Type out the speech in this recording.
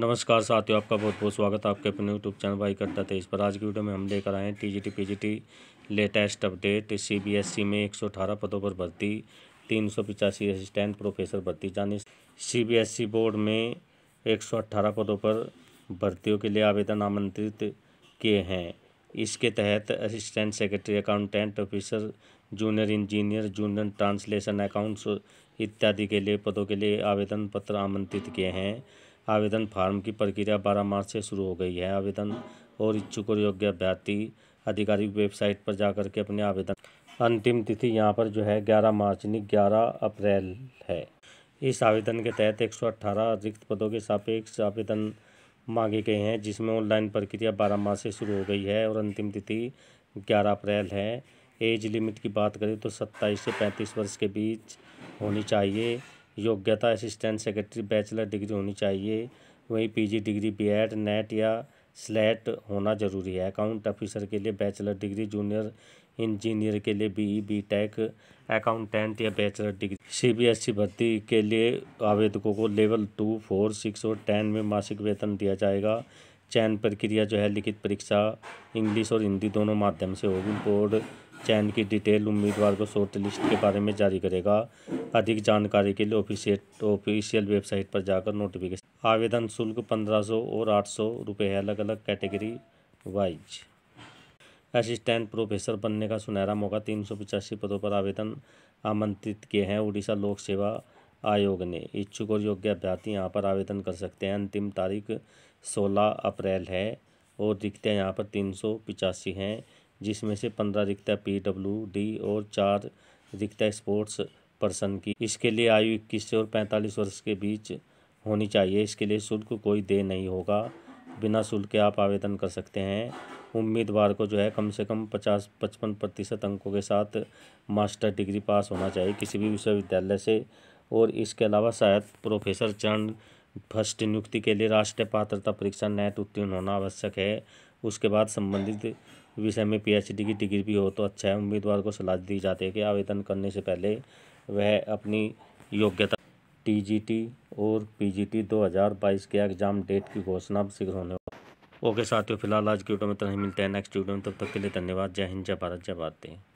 नमस्कार साथियों आपका बहुत बहुत स्वागत है आपके अपने यूट्यूब चैनल भाई करता तेईस पर आज की वीडियो में हम लेकर आए हैं G T latest update CBSE में 118 पदों पर भर्ती तीन सौ पिचासी असिस्टेंट प्रोफेसर भर्ती जानी सीबीएसई बोर्ड में 118 पदों पर भर्तियों के लिए आवेदन आमंत्रित किए हैं इसके तहत assistant secretary accountant officer junior engineer junior translation accounts इत्यादि के लिए पदों के लिए आवेदन पत्र आमंत्रित किए हैं आवेदन फार्म की प्रक्रिया बारह मार्च से शुरू हो गई है आवेदन और इच्छुक और योग्य अभ्यर्थी आधिकारिक वेबसाइट पर जाकर के अपने आवेदन अंतिम तिथि यहाँ पर जो है ग्यारह मार्च यानी ग्यारह अप्रैल है इस आवेदन के तहत एक सौ अट्ठारह रिक्त पदों के सापेक्ष आवेदन मांगे गए हैं जिसमें ऑनलाइन प्रक्रिया बारह मार्च से शुरू हो गई है और अंतिम तिथि ग्यारह अप्रैल है एज लिमिट की बात करें तो सत्ताईस से पैंतीस वर्ष के बीच होनी चाहिए योग्यता असिस्टेंट सेक्रेटरी बैचलर डिग्री होनी चाहिए वहीं पीजी डिग्री बीएड नेट या स्लेट होना जरूरी है अकाउंट ऑफिसर के लिए बैचलर डिग्री जूनियर इंजीनियर के लिए बी बी टेक अकाउंटेंट या बैचलर डिग्री सीबीएसई भर्ती के लिए आवेदकों को लेवल टू फोर सिक्स और टेन में मासिक वेतन दिया जाएगा चयन प्रक्रिया जो है लिखित परीक्षा इंग्लिश और हिंदी दोनों माध्यम से होगी बोर्ड चयन की डिटेल उम्मीदवार को शॉर्ट लिस्ट के बारे में जारी करेगा अधिक जानकारी के लिए ऑफिसियल ऑफिशियल वेबसाइट पर जाकर नोटिफिकेशन आवेदन शुल्क पंद्रह सौ और आठ सौ रुपये है अलग अलग कैटेगरी वाइज असिस्टेंट प्रोफेसर बनने का सुनहरा मौका तीन सौ पिचासी पदों पर आवेदन आमंत्रित किए हैं उड़ीसा लोक सेवा आयोग ने इच्छुक और योग्य अभ्यर्थी यहाँ पर आवेदन कर सकते हैं अंतिम तारीख सोलह अप्रैल है और रिक्तियाँ यहाँ पर तीन सौ पिचासी हैं जिसमें से पंद्रह रिक्ता पी डब्ल्यू डी और चार रिक्ता स्पोर्ट्स पर्सन की इसके लिए आयु इक्कीस से और पैंतालीस वर्ष के बीच होनी चाहिए इसके लिए शुल्क कोई दे नहीं होगा बिना शुल्क के आप आवेदन कर सकते हैं उम्मीदवार को जो है कम से कम पचास पचपन प्रतिशत अंकों के साथ मास्टर डिग्री पास होना चाहिए किसी भी विश्वविद्यालय से और इसके अलावा शायद प्रोफेसर चरण फर्स्ट नियुक्ति के लिए राष्ट्रीय पात्रता परीक्षा नेट उत्तीर्ण होना आवश्यक है उसके बाद संबंधित विषय में पीएचडी की डिग्री भी हो तो अच्छा है उम्मीदवार को सलाह दी जाती है कि आवेदन करने से पहले वह अपनी योग्यता टीजीटी और पीजीटी 2022 के एग्ज़ाम डेट की घोषणा शीघ्र होने ओके साथियों फिलहाल आज की वीडियो में तरह मिलते हैं नेक्स्ट वीडियो में तब तक के लिए धन्यवाद जय हिंद जय भारत जय भारत